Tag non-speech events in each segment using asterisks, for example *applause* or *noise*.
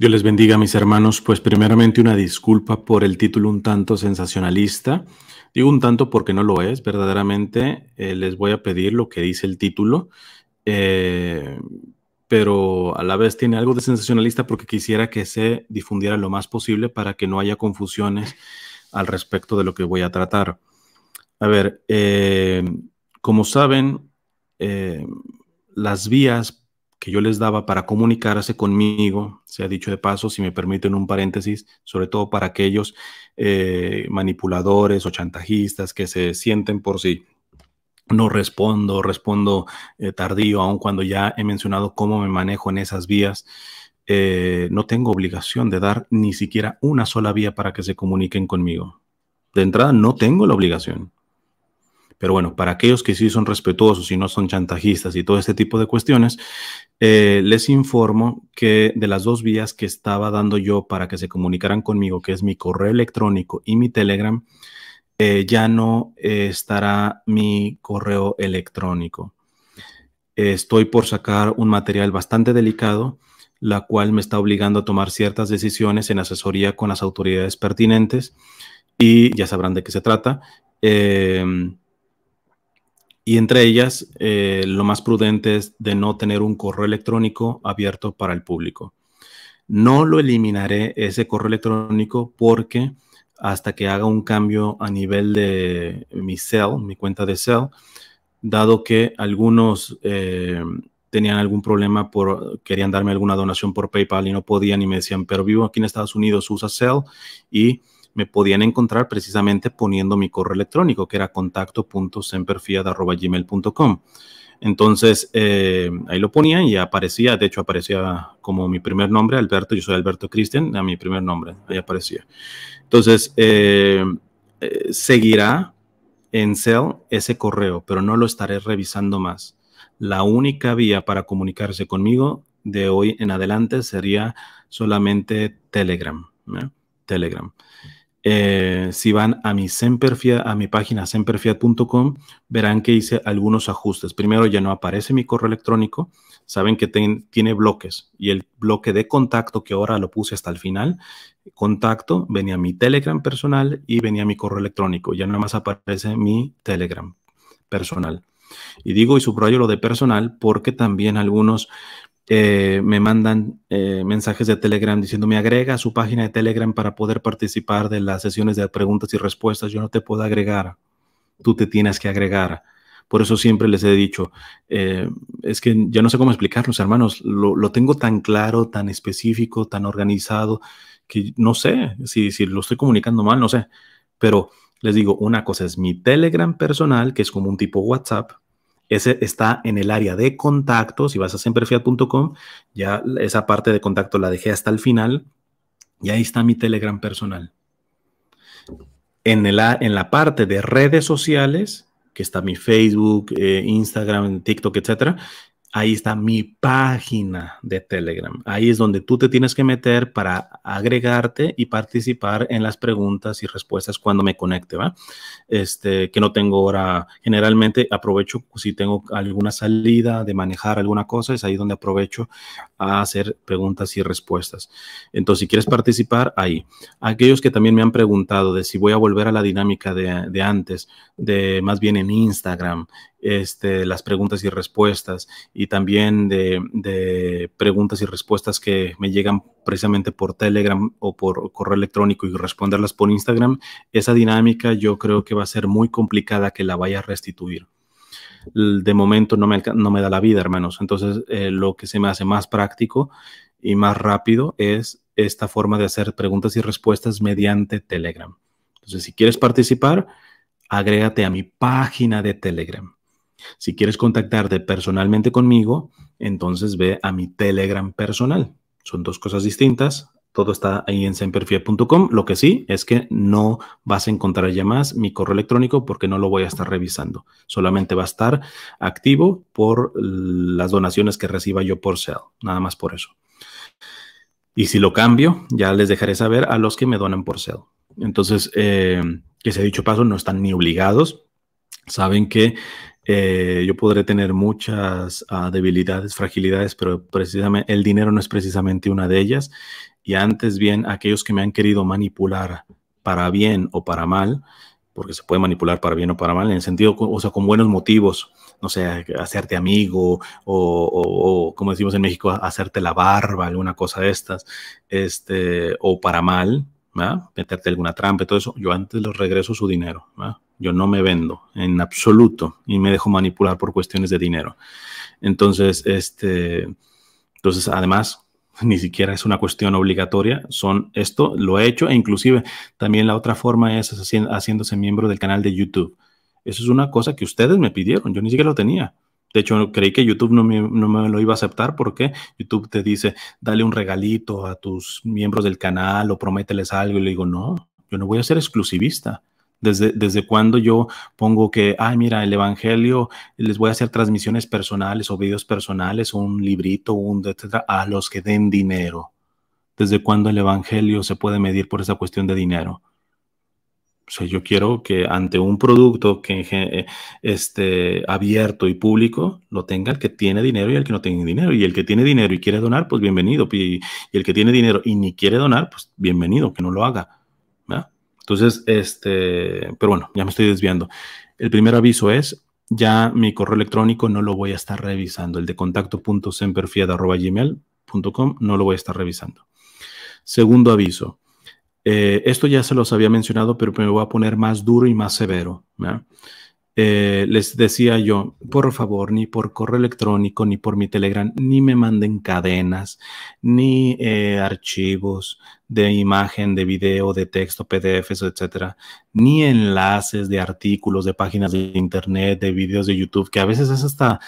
Dios les bendiga, mis hermanos. Pues primeramente una disculpa por el título un tanto sensacionalista. Digo un tanto porque no lo es, verdaderamente. Eh, les voy a pedir lo que dice el título, eh, pero a la vez tiene algo de sensacionalista porque quisiera que se difundiera lo más posible para que no haya confusiones al respecto de lo que voy a tratar. A ver, eh, como saben, las vías que yo les daba para comunicarse conmigo, se ha dicho de paso, si me permiten un paréntesis, sobre todo para aquellos eh, manipuladores o chantajistas que se sienten por si No respondo, respondo eh, tardío, aun cuando ya he mencionado cómo me manejo en esas vías. Eh, no tengo obligación de dar ni siquiera una sola vía para que se comuniquen conmigo. De entrada, no tengo la obligación. Pero bueno, para aquellos que sí son respetuosos y no son chantajistas y todo este tipo de cuestiones, eh, les informo que de las dos vías que estaba dando yo para que se comunicaran conmigo, que es mi correo electrónico y mi Telegram, eh, ya no eh, estará mi correo electrónico. Estoy por sacar un material bastante delicado, la cual me está obligando a tomar ciertas decisiones en asesoría con las autoridades pertinentes y ya sabrán de qué se trata. Em, y entre ellas, eh, lo más prudente es de no tener un correo electrónico abierto para el público. No lo eliminaré ese correo electrónico porque hasta que haga un cambio a nivel de mi cell, mi cuenta de cell, dado que algunos eh, tenían algún problema por, querían darme alguna donación por PayPal y no podían y me decían, pero vivo aquí en Estados Unidos, usa cell y me podían encontrar precisamente poniendo mi correo electrónico, que era contacto.semperfiad.gmail.com. Entonces, eh, ahí lo ponían y aparecía, de hecho aparecía como mi primer nombre, Alberto, yo soy Alberto Cristian, a mi primer nombre, ahí aparecía. Entonces, eh, eh, seguirá en Cell ese correo, pero no lo estaré revisando más. La única vía para comunicarse conmigo de hoy en adelante sería solamente Telegram. Telegram. Eh, si van a mi, Semperfiat, a mi página semperfiat.com, verán que hice algunos ajustes. Primero, ya no aparece mi correo electrónico. Saben que tiene bloques y el bloque de contacto, que ahora lo puse hasta el final, contacto, venía mi Telegram personal y venía mi correo electrónico. Ya nada más aparece mi Telegram personal. Y digo y subrayo lo de personal porque también algunos eh, me mandan eh, mensajes de Telegram diciendo, me agrega a su página de Telegram para poder participar de las sesiones de preguntas y respuestas. Yo no te puedo agregar, tú te tienes que agregar. Por eso siempre les he dicho, eh, es que ya no sé cómo explicarlos, hermanos, lo, lo, tengo tan claro, tan específico, tan organizado, que no sé si, si lo estoy comunicando mal, no sé. Pero les digo, una cosa es mi Telegram personal, que es como un tipo WhatsApp, ese está en el área de contacto. Si vas a semperfiat.com, ya esa parte de contacto la dejé hasta el final. Y ahí está mi Telegram personal. En la, en la parte de redes sociales, que está mi Facebook, eh, Instagram, TikTok, etcétera, ahí está mi página de Telegram. Ahí es donde tú te tienes que meter para agregarte y participar en las preguntas y respuestas cuando me conecte, ¿va? Este, que no tengo hora. Generalmente aprovecho si tengo alguna salida de manejar alguna cosa, es ahí donde aprovecho a hacer preguntas y respuestas. Entonces, si quieres participar, ahí. Aquellos que también me han preguntado de si voy a volver a la dinámica de, antes, de más bien en Instagram, este, las preguntas y respuestas y también de, preguntas y respuestas que me llegan precisamente por Telegram o por correo electrónico y responderlas por Instagram, esa dinámica yo creo que va a ser muy complicada que la vaya a restituir. De momento no me, da la vida, hermanos. Entonces, eh, lo que se me hace más práctico y más rápido es esta forma de hacer preguntas y respuestas mediante Telegram. Entonces, si quieres participar, agrégate a mi página de Telegram si quieres contactarte personalmente conmigo, entonces ve a mi Telegram personal. Son dos cosas distintas. Todo está ahí en semperfie.com. Lo que sí es que no vas a encontrar ya más mi correo electrónico porque no lo voy a estar revisando. Solamente va a estar activo por las donaciones que reciba yo por sale, Nada más por eso. Y si lo cambio, ya les dejaré saber a los que me donan por sale, Entonces, eh, que que ha dicho paso, no están ni obligados. Saben que eh, yo podré tener muchas ah, debilidades, fragilidades, pero precisamente el dinero no es precisamente una de ellas. Y antes bien, aquellos que me han querido manipular para bien o para mal, porque se puede manipular para bien o para mal, en el sentido, o sea, con buenos motivos, no sé, hacerte amigo o, como decimos en México, hacerte la barba, alguna cosa de estas, este, o para mal, meterte alguna trampa, todo eso, yo antes los regreso su dinero. ¿verdad? Yo no me vendo en absoluto y me dejo manipular por cuestiones de dinero. Entonces, este, entonces además, *laughs* ni siquiera es una cuestión obligatoria, son esto, lo he hecho e inclusive también la otra forma es haciéndose miembro del canal de YouTube. Eso es una cosa que ustedes me pidieron, yo ni siquiera lo tenía. De hecho, creí que YouTube no me, no me, lo iba a aceptar porque YouTube te dice, dale un regalito a tus miembros del canal o promételes algo. Y le digo, no, yo no voy a ser exclusivista. Desde, cuando yo pongo que, ay, mira, el Evangelio, les voy a hacer transmisiones personales o videos personales, un librito, un, etcétera, a los que den dinero. ¿Desde cuándo el Evangelio se puede medir por esa cuestión de dinero? O sea, yo quiero que ante un producto que eh, esté abierto y público, lo tenga el que tiene dinero y el que no tiene dinero. Y el que tiene dinero y quiere donar, pues bienvenido. y el que tiene dinero y ni quiere donar, pues bienvenido, que no lo haga. Entonces, este, pero bueno, ya me estoy desviando. El primer aviso es, ya mi correo electrónico no lo voy a estar revisando, el de contacto.semperfied.com no lo voy a estar revisando. Segundo aviso, eh, esto ya se los había mencionado, pero me voy a poner más duro y más severo. Eh, les decía yo, por favor, ni por correo electrónico, ni por mi Telegram, ni me manden cadenas, ni eh, archivos de imagen, de video, de texto, PDFs, etcétera, ni enlaces de artículos, de páginas de internet, de videos de YouTube, que a veces es hasta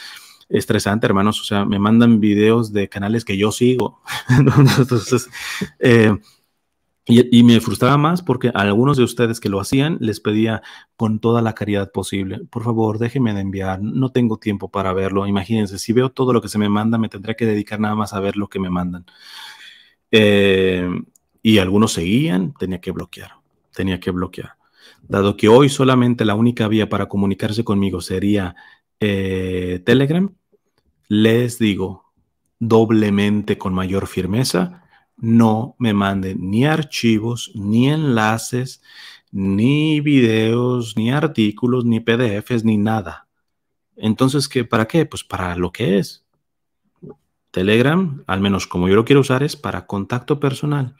estresante, hermanos. O sea, me mandan videos de canales que yo sigo. *laughs* Entonces, eh, y, me frustraba más porque a algunos de ustedes que lo hacían les pedía con toda la caridad posible, por favor, déjenme de enviar, no tengo tiempo para verlo, imagínense, si veo todo lo que se me manda, me tendría que dedicar nada más a ver lo que me mandan. Eh, y algunos seguían, tenía que bloquear, tenía que bloquear. Dado que hoy solamente la única vía para comunicarse conmigo sería eh, Telegram, les digo doblemente con mayor firmeza, no me manden ni archivos, ni enlaces, ni videos, ni artículos, ni PDFs, ni nada. Entonces, ¿qué, ¿para qué? Pues para lo que es. Telegram, al menos como yo lo quiero usar, es para contacto personal.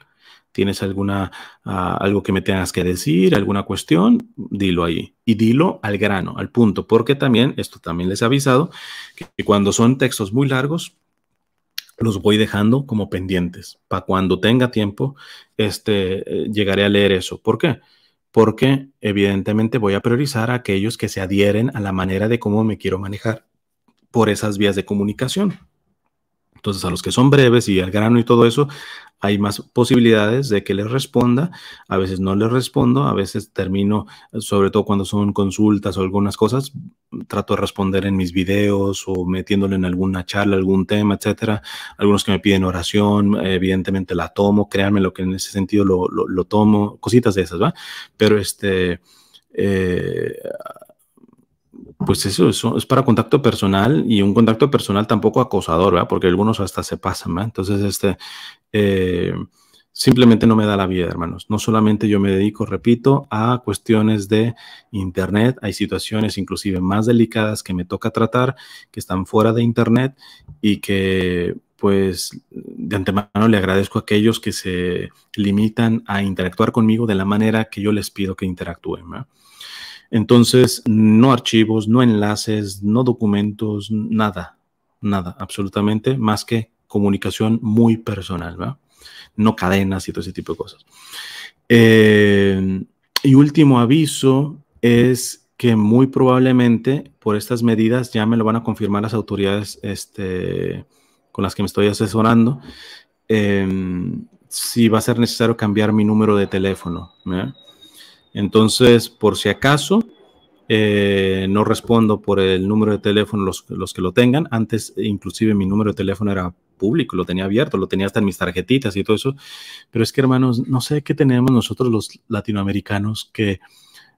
¿Tienes alguna, ah, algo que me tengas que decir, alguna cuestión? Dilo ahí. Y dilo al grano, al punto, porque también, esto también les he avisado, que cuando son textos muy largos, los voy dejando como pendientes. Para cuando tenga tiempo, este, eh, llegaré a leer eso. ¿Por qué? Porque evidentemente voy a priorizar a aquellos que se adhieren a la manera de cómo me quiero manejar por esas vías de comunicación. Entonces, a los que son breves y al grano y todo eso, hay más posibilidades de que les responda. A veces no les respondo, a veces termino, sobre todo cuando son consultas o algunas cosas, trato de responder en mis videos o metiéndole en alguna charla, algún tema, etcétera. Algunos que me piden oración, evidentemente la tomo, créanme lo que en ese sentido lo, tomo, cositas de esas, ¿va? Pero este. Eh, pues eso, es para contacto personal y un contacto personal tampoco acosador, ¿verdad? Porque algunos hasta se pasan, ¿verdad? Entonces, este, eh, simplemente no me da la vida, hermanos. No solamente yo me dedico, repito, a cuestiones de Internet. Hay situaciones inclusive más delicadas que me toca tratar, que están fuera de Internet y que pues de antemano le agradezco a aquellos que se limitan a interactuar conmigo de la manera que yo les pido que interactúen. ¿verdad? Entonces, no archivos, no enlaces, no documentos, nada, nada, absolutamente, más que comunicación muy personal, ¿verdad? No cadenas y todo ese tipo de cosas. Eh, y último aviso es que muy probablemente por estas medidas ya me lo van a confirmar las autoridades este, con las que me estoy asesorando. Eh, si va a ser necesario cambiar mi número de teléfono. ¿verdad? Entonces, por si acaso, eh, no respondo por el número de teléfono los, los, que lo tengan. Antes, inclusive, mi número de teléfono era público, lo tenía abierto, lo tenía hasta en mis tarjetitas y todo eso. Pero es que, hermanos, no sé qué tenemos nosotros los latinoamericanos que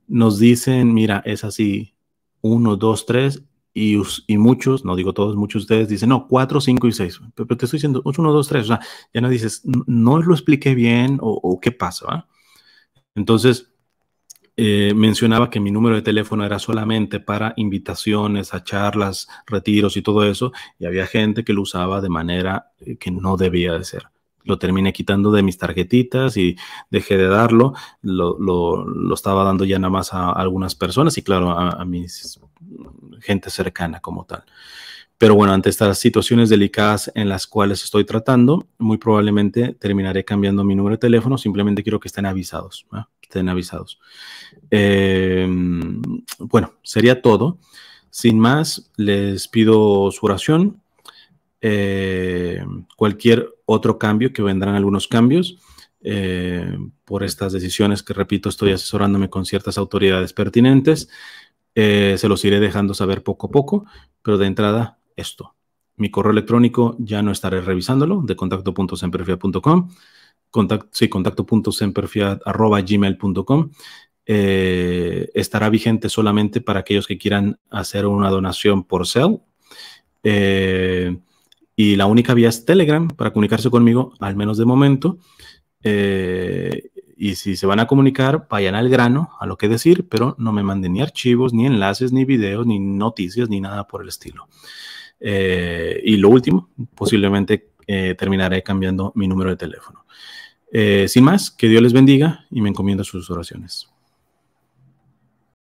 nos dicen, mira, es así, uno, dos, tres, y, y, muchos, no digo todos, muchos de ustedes dicen, no, cuatro, cinco y seis. pero, te estoy diciendo uno, dos, tres. o sea, ya no dices, no lo expliqué bien o, qué pasa, ah?". Entonces, eh, mencionaba que mi número de teléfono era solamente para invitaciones a charlas, retiros y todo eso, y había gente que lo usaba de manera eh, que no debía de ser. Lo terminé quitando de mis tarjetitas y dejé de darlo. Lo, estaba dando ya nada más a, algunas personas y claro, a, mis gente cercana como tal. Pero bueno, ante estas situaciones delicadas en las cuales estoy tratando, muy probablemente terminaré cambiando mi número de teléfono. Simplemente quiero que estén avisados. Estén avisados. Em, bueno, sería todo. Sin más, les pido su oración. Em, cualquier otro cambio, que vendrán algunos cambios. Em, por estas decisiones que, repito, estoy asesorándome con ciertas autoridades pertinentes. Eh, se los iré dejando saber poco a poco, pero de entrada esto. Mi correo electrónico ya no estaré revisándolo, de contacto.semperfiat.com, contacto, sí, contacto.semperfiat.gmail.com. Eh, estará vigente solamente para aquellos que quieran hacer una donación por cel eh, y la única vía es Telegram para comunicarse conmigo, al menos de momento. Eh, y si se van a comunicar, vayan al grano, a lo que decir, pero no me manden ni archivos, ni enlaces, ni videos, ni noticias, ni nada por el estilo. Eh, y lo último, posiblemente eh, terminaré cambiando mi número de teléfono. Eh, sin más, que Dios les bendiga y me encomiendo sus oraciones.